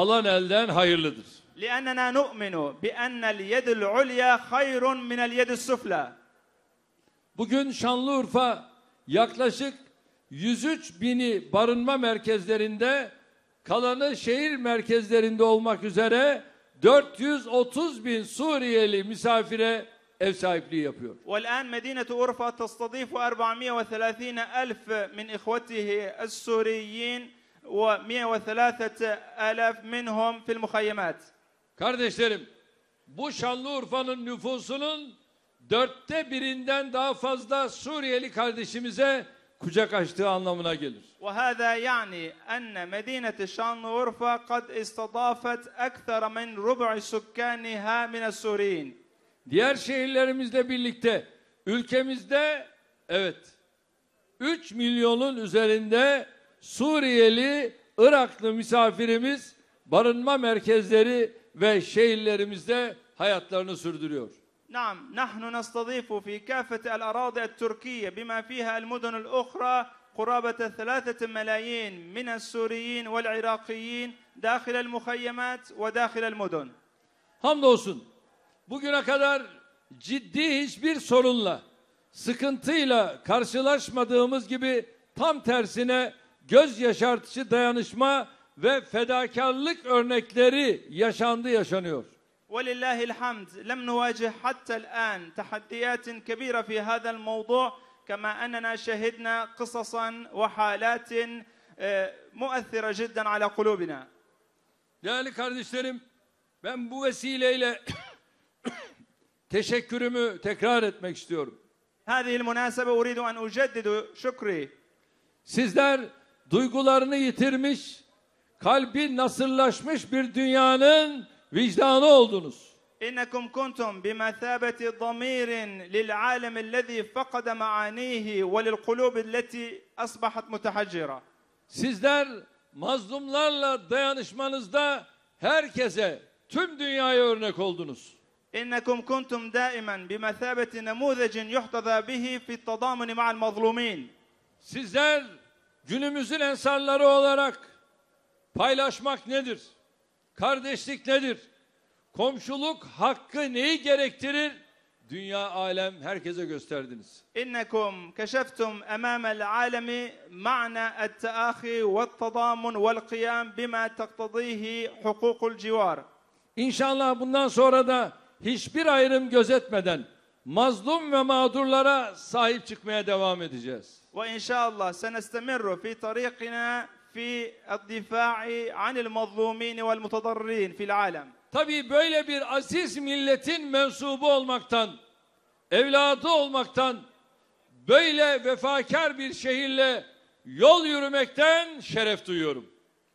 alan elden hayırlıdır. لأننا نؤمن بأن اليد العليا خير من اليد السفلى. Bugün Şanlıurfa yaklaşık 103 bini barınma merkezlerinde kalanı şehir merkezlerinde olmak üzere 430 bin Suriyeli misafire ev sahipliği yapıyor. والآن مدينة أورفا تستضيف 430 ألف من إخوته السوريين Kardeşlerim bu Şanlıurfa'nın nüfusunun dörtte birinden daha fazla Suriyeli kardeşimize kucak açtığı anlamına gelir. وهذا يعني أن مدينة شانلورفا قد استضافت أكثر من ربع سكانها من السوريين. Diğer şehirlerimizle birlikte ülkemizde evet 3 milyonun üzerinde Suriyeli, Iraklı misafirimiz barınma merkezleri ve şehirlerimizde hayatlarını sürdürüyor. نعم نحن نستضيف في كافة الأراضي التركية بما فيها المدن الأخرى قرابة ثلاثة ملايين من السوريين والعراقيين داخل المخيمات وداخل المدن olsun. bugüne kadar ciddi hiçbir sorunla, sıkıntıyla karşılaşmadığımız gibi tam tersine göz yaşartıcı dayanışma ve fedakarlık örnekleri yaşandı yaşanıyor. ولله الحمد لم نواجه حتى الآن تحديات كبيرة في هذا الموضوع كما أننا شهدنا قصصا وحالات مؤثرة جدا على قلوبنا Değerli kardeşlerim ben bu vesileyle teşekkürümü tekrar etmek istiyorum. هذه المناسبة أريد أن أجدد شكري. Sizler duygularını yitirmiş, kalbi nasırlaşmış bir dünyanın vicdanı oldunuz. إنكم كنتم بمثابة ضمير للعالم الذي فقد معانيه وللقلوب التي أصبحت متحجرة. Sizler mazlumlarla dayanışmanızda herkese, tüm dünyaya örnek oldunuz. إنكم كنتم دائما بمثابة نموذج يحتذى به في التضامن مع المظلومين. Sizler Günümüzün ensarları olarak paylaşmak nedir? Kardeşlik nedir? Komşuluk hakkı neyi gerektirir? Dünya alem herkese gösterdiniz. İnnekum keşeftum el alemi ma'na et-teahi ve tadamun vel kıyam bima taktadihi hukukul civar. İnşallah bundan sonra da hiçbir ayrım gözetmeden mazlum ve mağdurlara sahip çıkmaya devam edeceğiz. وإن شاء الله سنستمر في طريقنا في الدفاع عن المظلومين والمتضررين في العالم. Tabii böyle bir aziz milletin mensubu olmaktan, evladı olmaktan, böyle vefakar bir şehirle yol yürümekten şeref duyuyorum.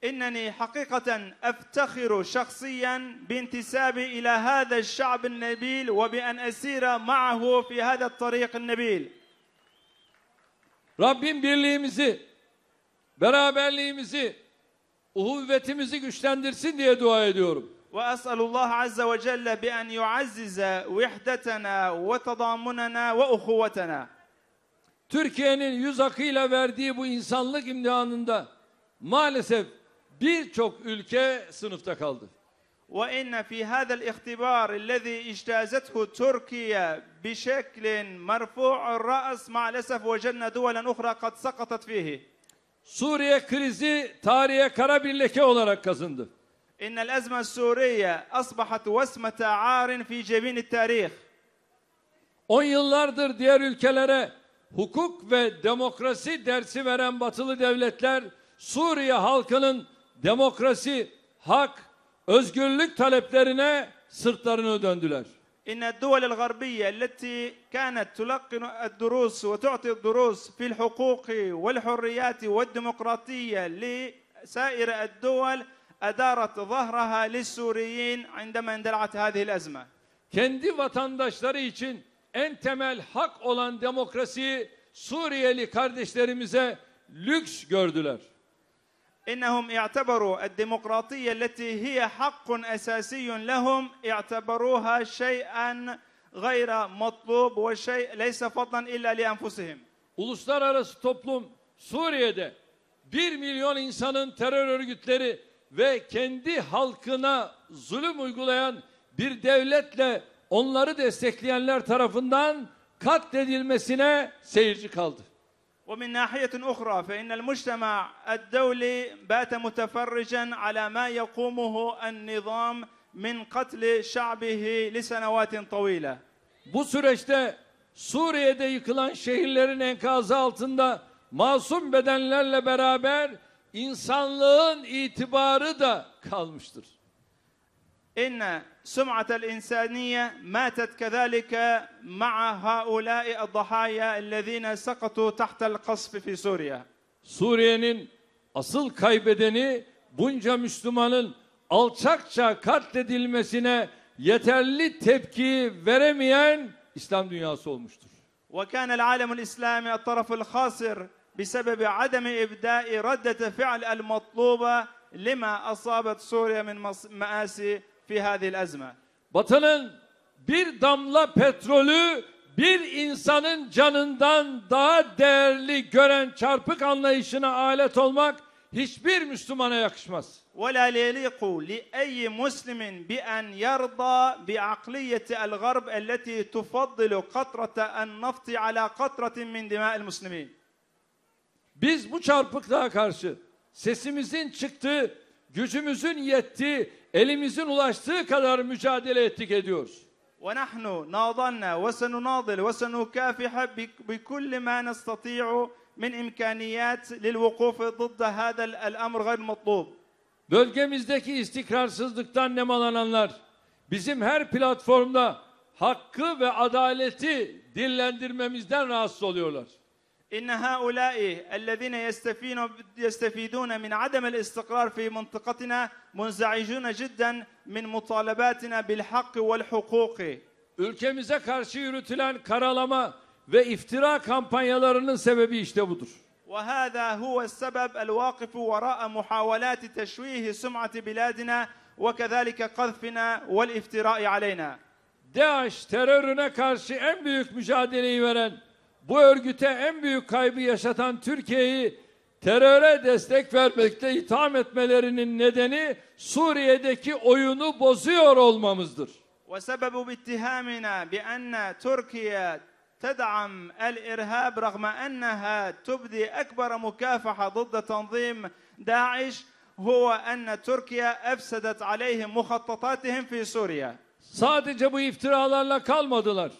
إنني حقيقة أفتخر شخصيا بانتسابي إلى هذا الشعب النبيل وبأن أسير معه في هذا الطريق النبيل. Rabbim birliğimizi, beraberliğimizi, uhuvvetimizi güçlendirsin diye dua ediyorum. وأسأل الله عز وجل بأن يعزز وحدتنا وتضامننا وأخوتنا. Türkiye'nin yüz akıyla verdiği bu insanlık imtihanında maalesef birçok ülke sınıfta kaldı. وإن في هذا الاختبار الذي اجتازته تركيا بشكل مرفوع الرأس مع الأسف وجدنا دولا أخرى قد سقطت فيه Suriye krizi tarihe kara bir leke olarak kazındı. إن الأزمة السورية أصبحت وسمة عار في جبين التاريخ 10 yıllardır diğer ülkelere hukuk ve demokrasi dersi veren batılı devletler Suriye halkının demokrasi, hak özgürlük taleplerine sırtlarını döndüler. إن الدول الغربية التي كانت تلقن الدروس وتعطي الدروس في الحقوق والحريات والديمقراطية لسائر الدول أدارت ظهرها للسوريين عندما اندلعت هذه الأزمة. kendi vatandaşları için en temel hak olan demokrasiyi Suriyeli kardeşlerimize lüks gördüler. انهم اعتبروا الديمقراطيه التي هي حق اساسي لهم اعتبروها شيئا غير مطلوب وشيء ليس فضلا الا لانفسهم. Uluslararası toplum Suriye'de 1 milyon insanın terör örgütleri ve kendi halkına zulüm uygulayan bir devletle onları destekleyenler tarafından katledilmesine seyirci kaldı. ومن ناحية أخرى فإن المجتمع الدولي بات متفرجا على ما يقومه النظام من قتل شعبه لسنوات طويلة. Bu süreçte Suriye'de yıkılan şehirlerin enkazı altında masum bedenlerle beraber insanlığın itibarı da kalmıştır. إن سمعة الإنسانية ماتت كذلك مع هؤلاء الضحايا الذين سقطوا تحت القصف في سوريا. Suriye'nin asıl kaybedeni bunca Müslümanın alçakça katledilmesine yeterli tepki veremeyen İslam dünyası olmuştur. وكان العالم الإسلامي الطرف الخاسر بسبب عدم إبداء ردة فعل المطلوبة لما أصابت سوريا من مآسي مص... fi hadhihi azma. Batı'nın bir damla petrolü bir insanın canından daha değerli gören çarpık anlayışına alet olmak hiçbir Müslümana yakışmaz. ولا يليق لأي مسلم بأن يرضى بعقلية الغرب التي تفضل قطرة النفط على قطرة من دماء المسلمين. Biz bu çarpıklığa karşı sesimizin çıktığı, gücümüzün yettiği elimizin ulaştığı kadar mücadele ettik ediyoruz. ونحن ناضلنا وسنناضل وسنكافح بكل ما نستطيع من إمكانيات للوقوف ضد هذا الأمر غير المطلوب. Bölgemizdeki istikrarsızlıktan nemalananlar bizim her platformda hakkı ve adaleti dillendirmemizden rahatsız oluyorlar. إن هؤلاء الذين يستفيدون من عدم الاستقرار في منطقتنا منزعجون جدا من مطالباتنا بالحق والحقوق. Ülkemize karşı yürütülen karalama ve iftira kampanyalarının sebebi işte budur. وهذا هو السبب الواقف وراء محاولات تشويه سمعة بلادنا وكذلك قذفنا والافتراء علينا. DAEŞ terörüne karşı en büyük mücadeleyi veren bu örgüte en büyük kaybı yaşatan Türkiye'yi teröre destek vermekte itham etmelerinin nedeni Suriye'deki oyunu bozuyor olmamızdır. وسبب باتهامنا بأن تركيا تدعم الإرهاب رغم أنها تبدي أكبر مكافحة ضد تنظيم داعش هو أن تركيا أفسدت عليهم مخططاتهم في سوريا. Sadece bu iftiralarla kalmadılar.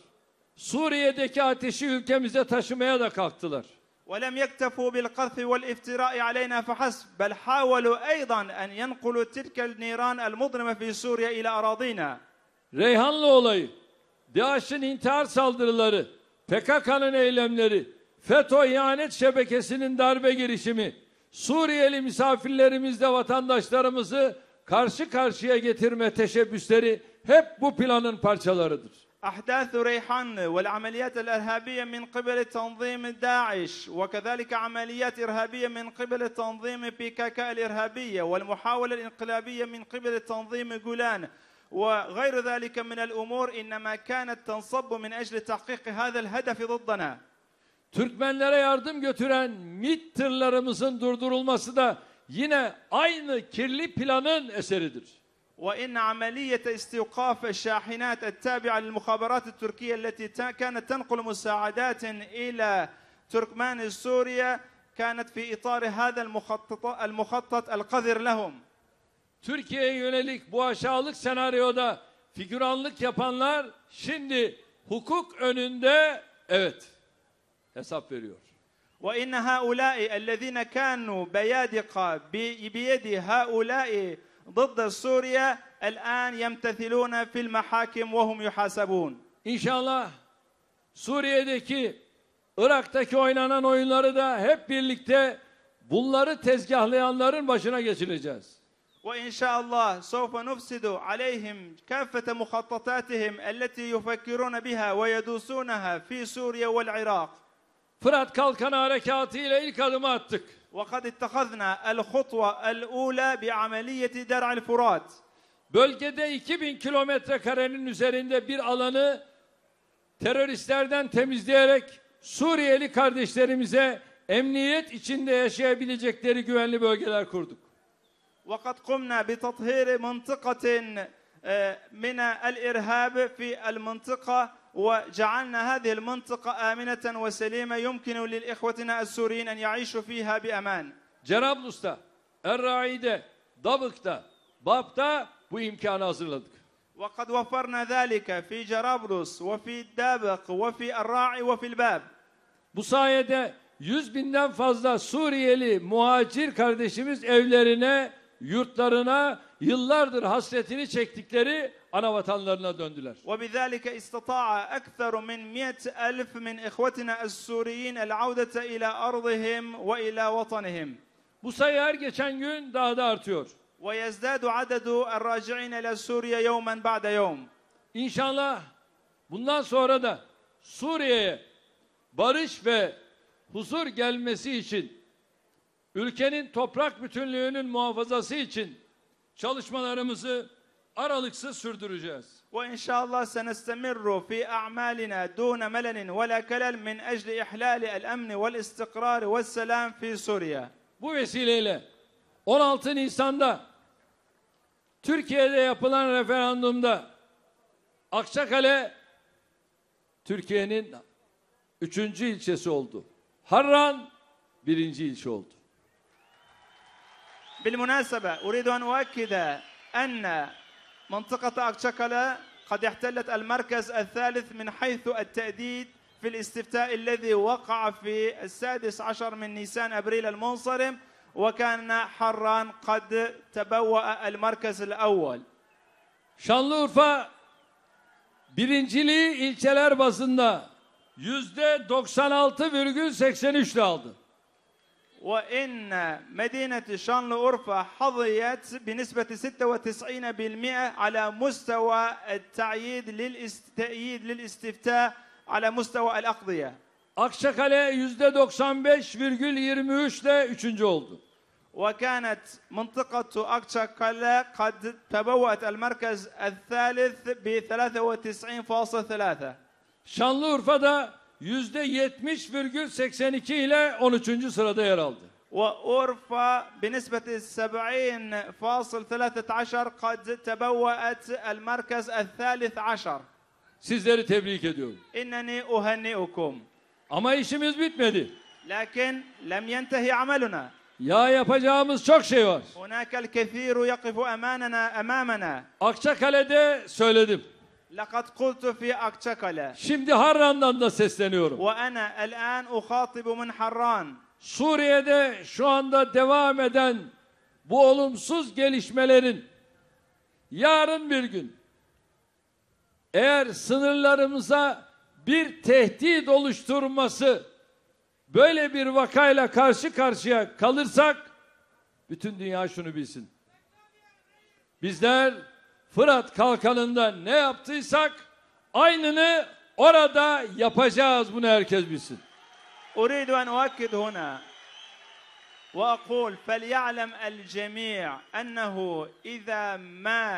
Suriye'deki ateşi ülkemize taşımaya da kalktılar. ولم يكتفوا بالقذف والافتراء علينا فحسب بل حاولوا أيضا أن ينقلوا تلك النيران المظلمة في سوريا إلى أراضينا Reyhanlı olayı, DAEŞ'in intihar saldırıları, PKK'nın eylemleri, FETÖ ihanet şebekesinin darbe girişimi, Suriyeli misafirlerimizle vatandaşlarımızı karşı karşıya getirme teşebbüsleri hep bu planın parçalarıdır. أحداث ريحان والعمليات الإرهابية من قبل تنظيم داعش وكذلك عمليات إرهابية من قبل تنظيم بيكاكا الإرهابية والمحاولة الإنقلابية من قبل تنظيم جولان وغير ذلك من الأمور إنما كانت تنصب من أجل تحقيق هذا الهدف ضدنا Türkmenlere yardım götüren MİT tırlarımızın durdurulması da yine aynı kirli planın eseridir. وإن عملية استيقاف الشاحنات التابعة للمخابرات التركية التي كانت تنقل مساعدات إلى تركمان سوريا كانت في إطار هذا المخطط, المخطط القذر لهم تركيا yönelik bu aşağılık senaryoda figüranlık yapanlar şimdi hukuk önünde evet hesap veriyor. وإن هؤلاء الذين كانوا بيادقة بيد هؤلاء ضد سوريا الآن يمتثلون في المحاكم وهم يحاسبون İnşallah Suriye'deki Irak'taki oynanan oyunları da hep birlikte bunları tezgahlayanların başına geçireceğiz. وإن شاء الله سوف نفسد عليهم elleti مخططاتهم التي يفكرون بها fi Suriye سوريا Irak. Fırat Kalkanı Harekatı ile ilk adımı attık. وَقَدْ اتَّخَذْنَا الْخُطْوَ الْاُولَى بِعَمَلِيَّةِ دَرْعِ الْفُرَاتِ Bölgede 2000 kilometre karenin üzerinde bir alanı teröristlerden temizleyerek Suriyeli kardeşlerimize emniyet içinde yaşayabilecekleri güvenli bölgeler kurduk. وَقَدْ قُمْنَا بِتَطْهِيرِ مَنْطِقَةٍ مِنَ الْاِرْهَابِ فِي الْمَنْطِقَةِ وجعلنا هذه المنطقة آمنة وسليمة يمكن للإخوتنا السوريين أن يعيشوا فيها بأمان. Cerablus'ta, Erraide, Dabık'ta, Bab'ta bu imkanı hazırladık. وقد وفرنا ذلك في جرابلس وفي الدابق وفي الراعي وفي الباب. Bu sayede 100 binden fazla Suriyeli muhacir kardeşimiz evlerine, yurtlarına yıllardır hasretini çektikleri ana vatanlarına döndüler. وبذلك استطاع أكثر من 100 ألف من إخوتنا السوريين العودة إلى أرضهم وإلى وطنهم. Bu sayı her geçen gün daha da artıyor. ويزداد عدد الراجعين إلى سوريا يوما بعد يوم. İnşallah bundan sonra da Suriye'ye barış ve huzur gelmesi için ülkenin toprak bütünlüğünün muhafazası için çalışmalarımızı aralıksız sürdüreceğiz. Ve inşallah senestemru fi a'malina dun melanin ve la kalal min ecli ihlali el-emn ve'l istikrar ve's selam fi Suriye. Bu vesileyle 16 Nisan'da Türkiye'de yapılan referandumda Akçakale Türkiye'nin üçüncü ilçesi oldu. Harran birinci ilçe oldu. بالمناسبة أريد أن أؤكد أن منطقة أكشكلا قد احتلت المركز الثالث من حيث التأديد في الاستفتاء الذي وقع في السادس عشر من نيسان أبريل المنصرم وكان حران قد تبوأ المركز الأول Şanlıurfa birinciliği ilçeler bazında yüzde 96,83 aldı. وإن مدينة شانل أورفا حظيت بنسبة 96% على مستوى التعييد للتأييد للاستفتاء على مستوى الأقضية. Akçakale %95,23 ile üçüncü oldu. وكانت منطقة أكشاكالا قد تبوأت المركز الثالث ب 93.3 Şanlıurfa'da yüzde yetmiş virgül seksen iki ile on üçüncü sırada yer aldı. وأوروبا بنسبة 70.13 قد تبوأت المركز الثالث عشر. Sizleri tebrik ediyorum. إنني أهنئكم. Ama işimiz bitmedi. لكن لم ينتهي عملنا. Ya yapacağımız çok şey var. هناك الكثير يقف أمامنا أمامنا. Akçakale'de söyledim. لقد قلت في Akçakale. Şimdi Harran'dan da sesleniyorum. Ve ana الآن أخاطب من Harran. Suriye'de şu anda devam eden bu olumsuz gelişmelerin yarın bir gün eğer sınırlarımıza bir tehdit oluşturması böyle bir vakayla karşı karşıya kalırsak bütün dünya şunu bilsin. Bizler Fırat Kalkanı'nda ne yaptıysak aynını orada yapacağız bunu herkes bilsin. أريد أن أؤكد هنا وأقول فليعلم الجميع أنه إذا ما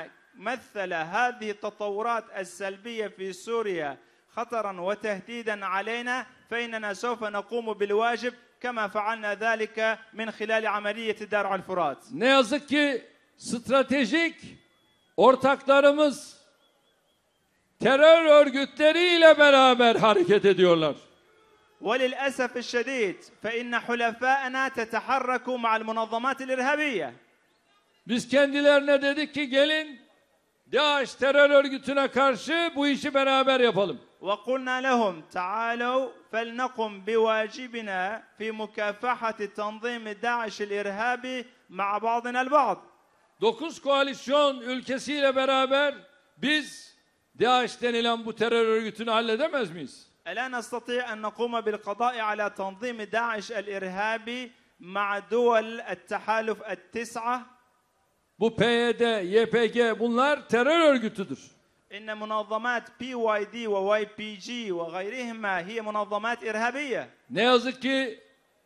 مثل هذه التطورات السلبية في سوريا خطرا وتهديدا علينا فإننا سوف نقوم بالواجب كما فعلنا ذلك من خلال عملية درع الفرات. Ne yazık ki stratejik ortaklarımız terör örgütleriyle beraber hareket ediyorlar. وللأسف الشديد فإن حلفائنا تتحرك مع المنظمات الإرهابية. Biz kendilerine dedik ki gelin DAEŞ terör örgütüne karşı bu işi beraber yapalım. وقلنا لهم تعالوا فلنقم بواجبنا في مكافحة تنظيم داعش الإرهابي مع بعضنا البعض. Dokuz koalisyon ülkesiyle beraber biz DAEŞ denilen bu terör örgütünü halledemez miyiz? ألا نستطيع أن نقوم بالقضاء على تنظيم داعش الإرهابي مع دول التحالف التسعة Bu PYD, YPG bunlar terör örgütüdür. إن منظمات PYD و YPG وغيرهما هي منظمات إرهابية. Ne yazık ki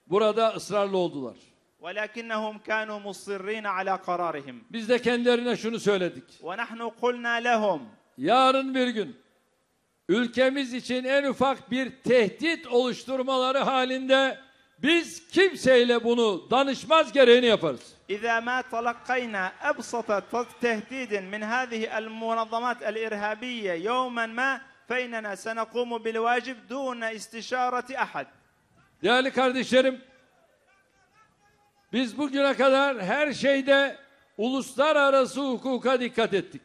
burada ısrarlı oldular. وَلَكِنَّهُمْ كَانُوا مُصِّرِّينَ عَلَى قَرَارِهِمْ Biz de kendilerine şunu söyledik. وَنَحْنُ قُلْنَا لَهُمْ Yarın bir gün ülkemiz için en ufak bir tehdit oluşturmaları halinde biz kimseyle bunu danışmaz gereğini yaparız. إذا ما تلقينا أبسط تهديد من هذه المنظمات الإرهابية يوما ما فإننا bil بالواجب دون استشارة أحد. Değerli kardeşlerim, biz bugüne kadar her şeyde uluslararası hukuka dikkat ettik.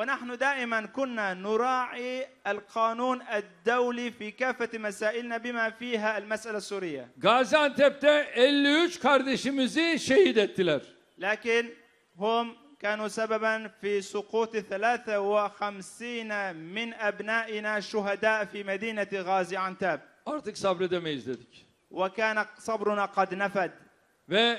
ونحن دائما كنا نراعي القانون الدولي في كافة مسائلنا بما فيها المسألة السورية. Gaziantep'te 53 kardeşimizi şehit ettiler. لكن هم كانوا سببا في سقوط 53 من أبنائنا شهداء في مدينة غازي عنتاب. Artık sabredemeyiz dedik. وكان صبرنا قد نفد ve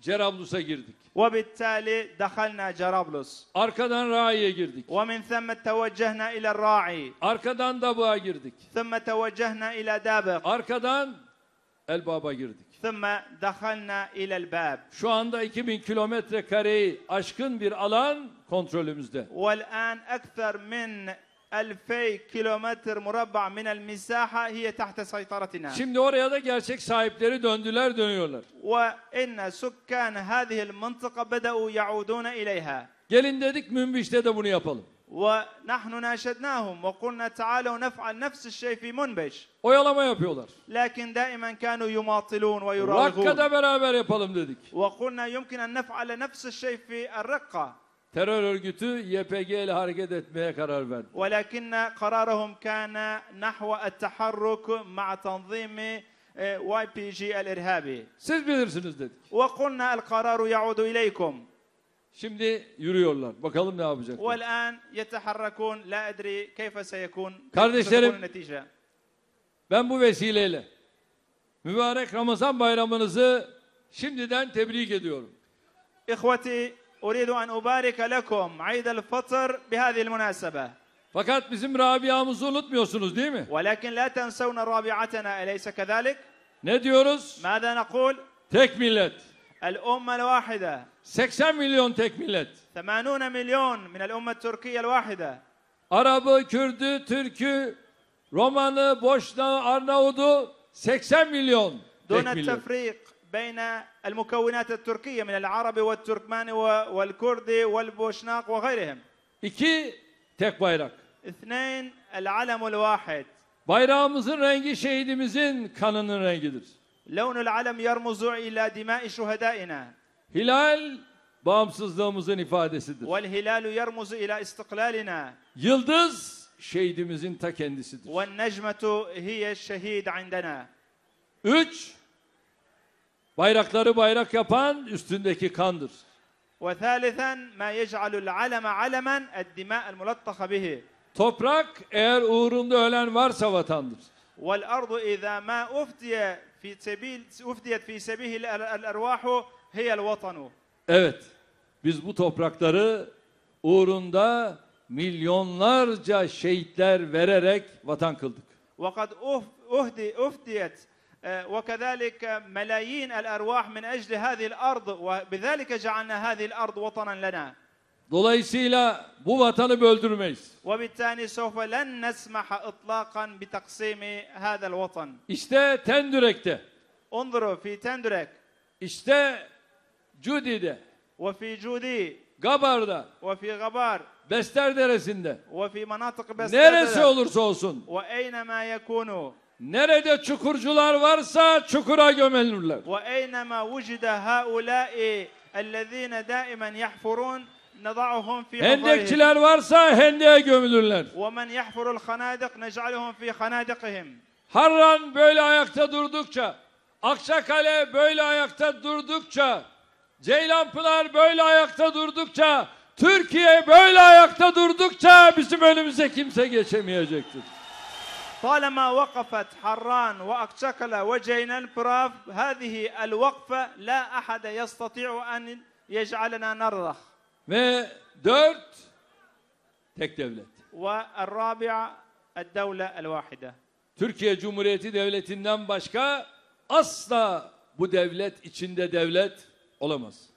Cerablus'a girdik. Ve وبالتالي دخلنا جرابلس Arkadan Rai'ye girdik. Ve min ثم توجهنا إلى الراعي Arkadan Dabık'a girdik. ثم توجهنا إلى دابق Arkadan Elbab'a girdik. ثم دخلنا إلى الباب Şu anda 2000 kilometre kareyi aşkın bir alan kontrolümüzde. والآن أكثر من elfey kilometre mربع من misaha هي تحت سيطرتنا. Şimdi oraya da gerçek sahipleri döndüler dönüyorlar. Ve inne sukkan hadihil mıntıka bedeu yauduna Gelin dedik Münbiş'te de bunu yapalım. Ve nahnu naşednahum ve kulna taalu nef'al nefsi şey Oyalama yapıyorlar. Lakin daimen kanu yumatilun ve yuralgun. Rakka'da beraber yapalım dedik. Ve kulna yumkin en nef'ale nefsi şey fi terör örgütü YPG ile hareket etmeye karar verdi. ولكن قرارهم كان نحو التحرك مع تنظيم e, YPG الإرهابي. Siz bilirsiniz dedik. وقلنا القرار يعود إليكم. Şimdi yürüyorlar. Bakalım ne yapacaklar. والآن يتحركون لا أدري كيف سيكون Kardeşlerim النتيجة. ben bu vesileyle mübarek Ramazan bayramınızı şimdiden tebrik ediyorum. إخوتي أريد أن أبارك لكم عيد الفطر بهذه المناسبة Fakat bizim Rabia'mızı unutmuyorsunuz değil mi? ولكن لا تنسون رابعتنا أليس كذلك؟ Ne diyoruz? ماذا نقول؟ Tek millet. الأمة الواحدة 80 milyon tek millet. 80 مليون من الأمة التركية الواحدة Arabı, Kürdü, Türk'ü, Romanı, Boşna, Arnavut'u 80 milyon tek دون التفريق بين المكونات التركية من العرب والتركمان والكرد والبوشناق وغيرهم. İki tek bayrak. اثنين العلم الواحد. Bayrağımızın rengi şehidimizin kanının rengidir. لون العلم يرمز إلى دماء شهدائنا. Hilal bağımsızlığımızın ifadesidir. والهلال يرمز إلى استقلالنا. Yıldız şehidimizin ta kendisidir. والنجمة هي الشهيد عندنا. Üç, Bayrakları bayrak yapan üstündeki kandır. وثالثا ما يجعل العلم علما الدماء الملطخة به Toprak eğer uğrunda ölen varsa vatandır. والأرض إذا ما أفدي في سبيل أفديت في سبيل الأرواح هي الوطن Evet. Biz bu toprakları uğrunda milyonlarca şehitler vererek vatan kıldık. وقد أهدي أفديت وكذلك ملايين الأرواح من أجل هذه الأرض وبذلك جعلنا هذه الأرض وطنا لنا Dolayısıyla bu vatanı böldürmeyiz. وبالتالي سوف لن نسمح إطلاقا بتقسيم هذا الوطن. İşte Tendürek'te. انظروا في تندرك. İşte Cudi'de. وفي جودي. Gabar'da. وفي غبار. Bester Deresi'nde. وفي مناطق بستر. Neresi olursa olsun. وأينما يكونوا Nerede çukurcular varsa çukura gömülürler. وأينما وجد هؤلاء الذين دائما يحفرون نضعهم في حفرهم Hendekçiler varsa hendeğe gömülürler. ومن يحفر الخنادق نجعلهم في خنادقهم Harran böyle ayakta durdukça, Akçakale böyle ayakta durdukça, Ceylanpınar böyle ayakta durdukça, Türkiye böyle ayakta durdukça bizim önümüze kimse geçemeyecektir. طالما وقفت حران وأكشكل وجينال براف هذه الوقفة لا أحد يستطيع أن يجعلنا نرضخ ve dört tek devlet. والرابعة الدولة الواحدة Türkiye Cumhuriyeti Devleti'nden başka asla bu devlet içinde devlet olamaz.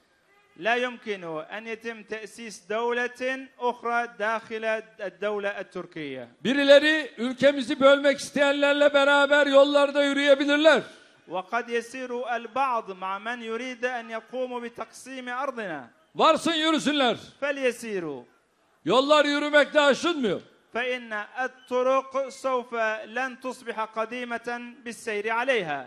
لا يمكن أن يتم تأسيس دولة أخرى داخل الدولة التركية. Birileri ülkemizi bölmek isteyenlerle beraber yollarda yürüyebilirler. وقد يسير البعض مع من يريد أن يقوم بتقسيم أرضنا. Varsın yürüsünler. فليسيروا. Yollar yürümekle aşınmıyor. فإن الطرق سوف لن تصبح قديمة بالسير عليها.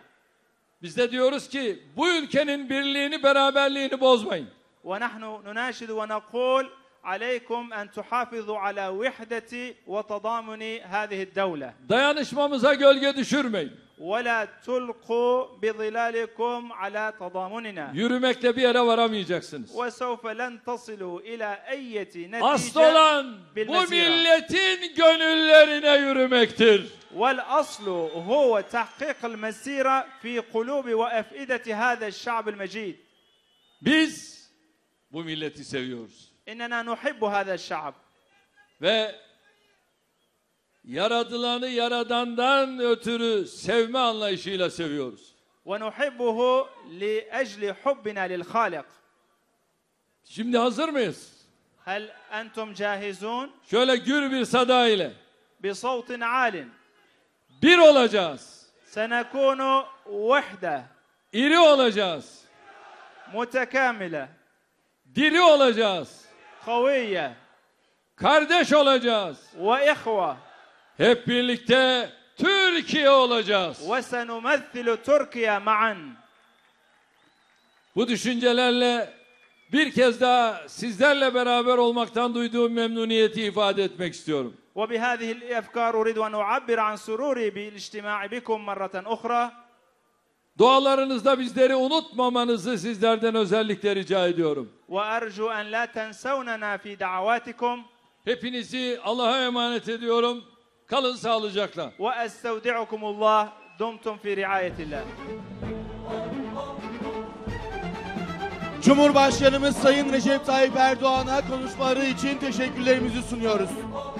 Biz de diyoruz ki bu ülkenin birliğini, beraberliğini bozmayın. ونحن نناشد ونقول عليكم أن تحافظوا على وحدة وتضامن هذه الدولة. Dayanışmamıza gölge düşürmeyin. ولا تلقوا بظلالكم على تضامننا. Yürümekle bir yere varamayacaksınız. وسوف لن تصلوا إلى أي نتيجة Asıl olan bu milletin gönüllerine yürümektir. والأصل هو تحقيق المسيرة في قلوب وأفئدة هذا الشعب المجيد. Biz Bu milleti seviyoruz. İnnena nuhibbu hada şa'b. Ve yaratılanı yaradandan ötürü sevme anlayışıyla seviyoruz. Ve nuhibbuhu li ecli hubbina lil halik. Şimdi hazır mıyız? Hel entum cahizun? Şöyle gür bir sada ile. Bi savtin alin. Bir olacağız. Senekunu vahde. İri olacağız. Mutekamile. Diri olacağız. قوية Kardeş olacağız. Ve وإخوة Hep birlikte Türkiye olacağız. Ve وسنمثل Türkiye معا Bu düşüncelerle bir kez daha sizlerle beraber olmaktan duyduğum memnuniyeti ifade etmek istiyorum. Ve وبهذه الأفكار أريد أن an عن سروري بالاجتماع bikum مرة أخرى Dualarınızda bizleri unutmamanızı sizlerden özellikle rica ediyorum. وأرجو أن لا تنسوننا في دعواتكم Hepinizi Allah'a emanet ediyorum. Kalın sağlıcakla. وأستودعكم الله دمتم في رعاية الله Cumhurbaşkanımız Sayın Recep Tayyip Erdoğan'a konuşmaları için teşekkürlerimizi sunuyoruz.